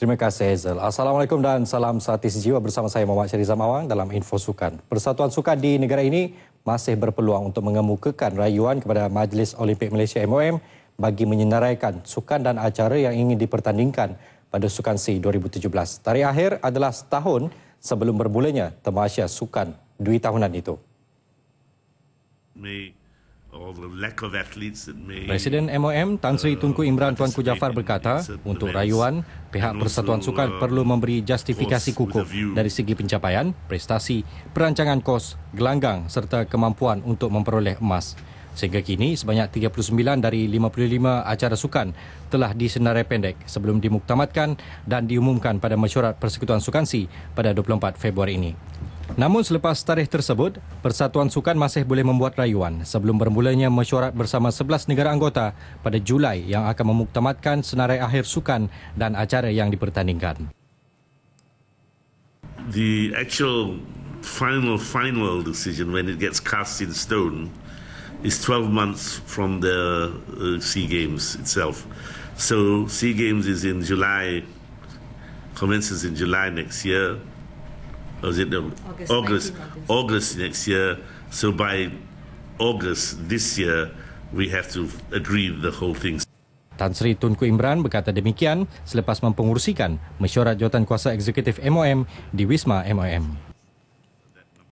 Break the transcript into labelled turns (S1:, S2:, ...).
S1: Terima kasih Hazel. Assalamualaikum dan salam sehati sejiwa bersama saya Muhammad Syarizam Awang dalam Info Sukan. Persatuan Sukan di negara ini masih berpeluang untuk mengemukakan rayuan kepada Majlis Olimpik Malaysia MOM bagi menyenaraikan sukan dan acara yang ingin dipertandingkan pada Sukan C 2017. Tarikh akhir adalah setahun sebelum bermulanya temasya sukan dua tahunan itu.
S2: Me. Presiden
S1: MOM Tan Sri uh, Tunku Imran Tuanku Jafar berkata uh, untuk rayuan pihak persatuan sukan uh, perlu memberi justifikasi kukuh dari segi pencapaian, prestasi, perancangan kos, gelanggang serta kemampuan untuk memperoleh emas. Sehingga kini sebanyak 39 dari 55 acara sukan telah disenarai pendek sebelum dimuktamadkan dan diumumkan pada mesyuarat Persekutuan Sukansi pada 24 Februari ini. Namun selepas tarikh tersebut, Persatuan Sukan masih boleh membuat rayuan sebelum bermulanya mesyuarat bersama 11 negara anggota pada Julai yang akan memuktamadkan senarai akhir sukan dan acara yang dipertandingkan.
S2: The actual final final decision when it gets cast in stone is 12 months from the uh, SEA Games itself. So SEA Games is in July, commences in July next year. Is it August, August, August next year? So by August this year, we
S1: have to agree the whole thing. Tan Sri Tunku Imran berkata demikian selepas mempengurusikan mesyuarat jawatan kuasa eksekutif MOM di Wisma MOM.